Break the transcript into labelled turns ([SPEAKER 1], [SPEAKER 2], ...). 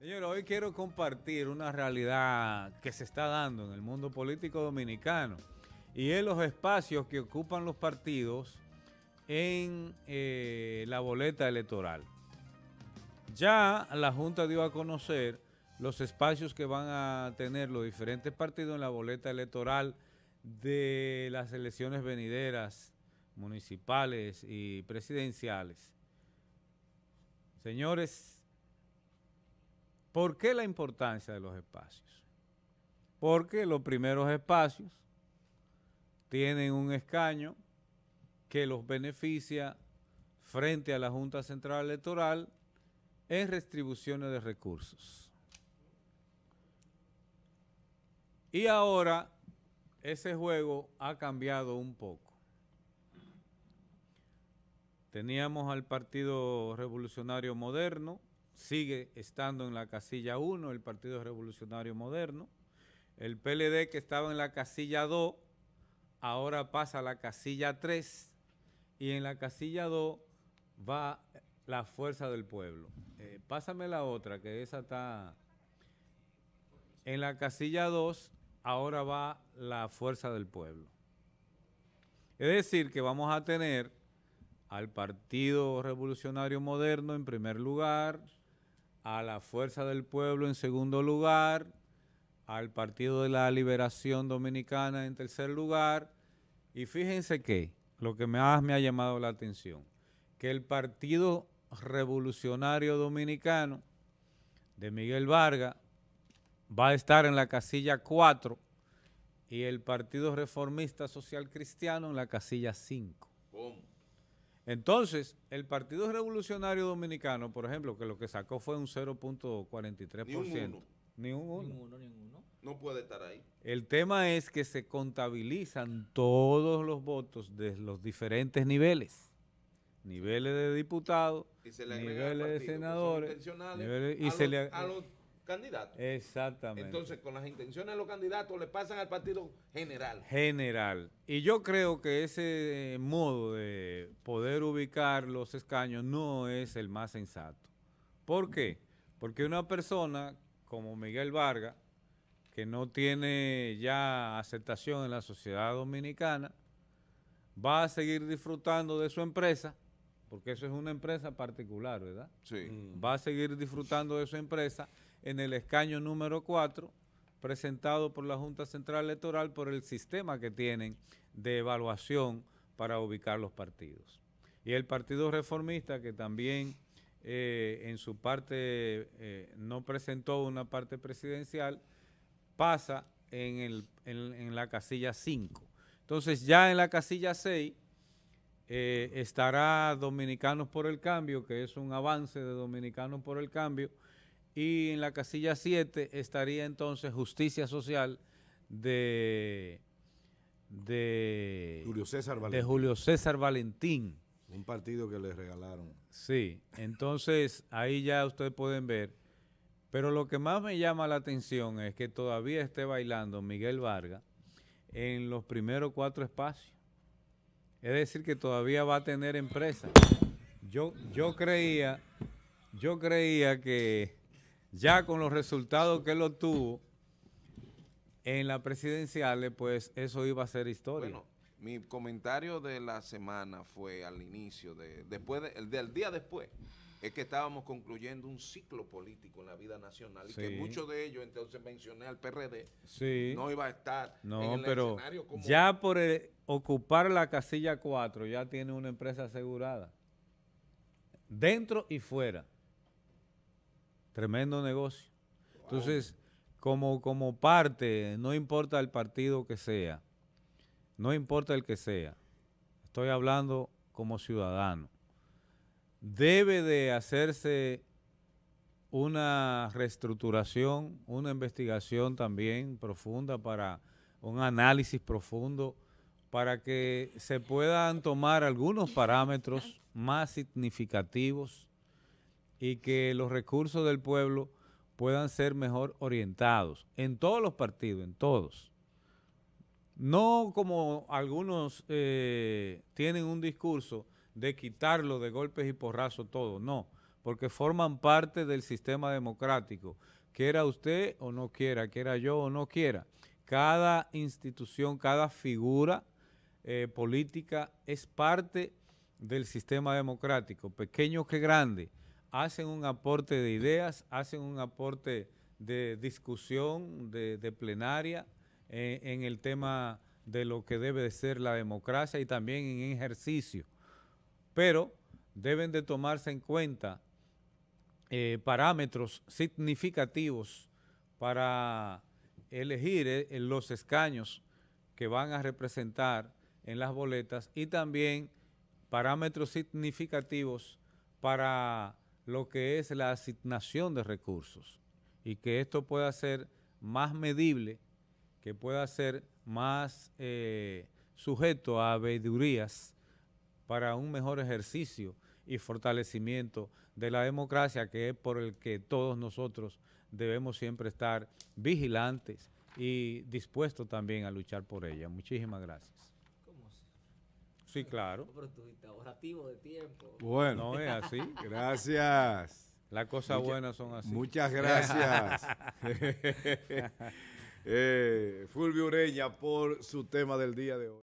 [SPEAKER 1] Señores, hoy quiero compartir una realidad que se está dando en el mundo político dominicano y es los espacios que ocupan los partidos en eh, la boleta electoral. Ya la Junta dio a conocer los espacios que van a tener los diferentes partidos en la boleta electoral de las elecciones venideras municipales y presidenciales. Señores, ¿Por qué la importancia de los espacios? Porque los primeros espacios tienen un escaño que los beneficia frente a la Junta Central Electoral en restribuciones de recursos. Y ahora ese juego ha cambiado un poco. Teníamos al Partido Revolucionario Moderno, sigue estando en la casilla 1, el Partido Revolucionario Moderno. El PLD que estaba en la casilla 2, ahora pasa a la casilla 3 y en la casilla 2 va la fuerza del pueblo. Eh, pásame la otra, que esa está... En la casilla 2 ahora va la fuerza del pueblo. Es decir, que vamos a tener al Partido Revolucionario Moderno en primer lugar, a la Fuerza del Pueblo en segundo lugar, al Partido de la Liberación Dominicana en tercer lugar, y fíjense que lo que más me ha llamado la atención, que el Partido Revolucionario Dominicano de Miguel Vargas va a estar en la casilla 4 y el Partido Reformista Social Cristiano en la casilla 5. Entonces, el Partido Revolucionario Dominicano, por ejemplo, que lo que sacó fue un 0.43%. Ni un uno. Ni un uno. No puede estar ahí. El tema es que se contabilizan todos los votos de los diferentes niveles. Niveles de diputados, niveles de senadores, niveles, y se le... A los, candidato. Exactamente. Entonces, con las intenciones de los candidatos le pasan al partido general. General. Y yo creo que ese eh, modo de poder ubicar los escaños no es el más sensato. ¿Por qué? Porque una persona como Miguel Vargas, que no tiene ya aceptación en la sociedad dominicana, va a seguir disfrutando de su empresa, porque eso es una empresa particular, ¿verdad? Sí. Va a seguir disfrutando de su empresa en el escaño número 4, presentado por la Junta Central Electoral por el sistema que tienen de evaluación para ubicar los partidos. Y el Partido Reformista, que también eh, en su parte eh, no presentó una parte presidencial, pasa en, la casilla 5. Entonces ya en la casilla 6 eh, estará Dominicanos por el Cambio, que es un avance de Dominicanos por el Cambio, y en la casilla 7 estaría entonces justicia social de, de, Julio, César de Julio César Valentín. Un partido que le regalaron. Sí, entonces ahí ya ustedes pueden ver. Pero lo que más me llama la atención es que todavía esté bailando Miguel Vargas en los primeros cuatro espacios. Es decir, que todavía va a tener empresa. Yo, yo creía, yo creía que ya con los resultados que él obtuvo en las presidenciales, pues eso iba a ser historia. Bueno, mi comentario de la semana fue al inicio, después del día después, es que estábamos concluyendo un ciclo político en la vida nacional y que muchos de ellos, entonces mencioné al PRD, sí. no iba a estar en el pero escenario como... Ya por eh, ocupar la casilla 4 ya tiene una empresa asegurada, dentro y fuera. Tremendo negocio. Entonces, como, como parte, no importa el partido que sea, no importa el que sea, estoy hablando como ciudadano, debe de hacerse una reestructuración, una investigación también profunda para un análisis profundo para que se puedan tomar algunos parámetros más significativos y que los recursos del pueblo puedan ser mejor orientados en todos los partidos, en todos. No como algunos eh, tienen un discurso de quitarlo de golpes y porrazos todo, no, porque forman parte del sistema democrático, quiera usted o no quiera, quiera yo o no quiera. Cada institución, cada figura eh, política es parte del sistema democrático, pequeño que grande hacen un aporte de ideas, hacen un aporte de discusión, de, plenaria eh, en el tema de lo que debe de ser la democracia y también en ejercicio. Pero deben de tomarse en cuenta eh, parámetros significativos para elegir eh, los escaños que van a representar en las boletas y también parámetros significativos para lo que es la asignación de recursos y que esto pueda ser más medible, que pueda ser más eh, sujeto a veedurías para un mejor ejercicio y fortalecimiento de la democracia, que es por el que todos nosotros debemos siempre estar vigilantes y dispuestos también a luchar por ella. Muchísimas gracias. Sí, claro. Pero ahorrativo de tiempo. Bueno, es así. gracias. Las cosas buenas son así. Muchas gracias. Eh, Fulvio Ureña por su tema del día de hoy.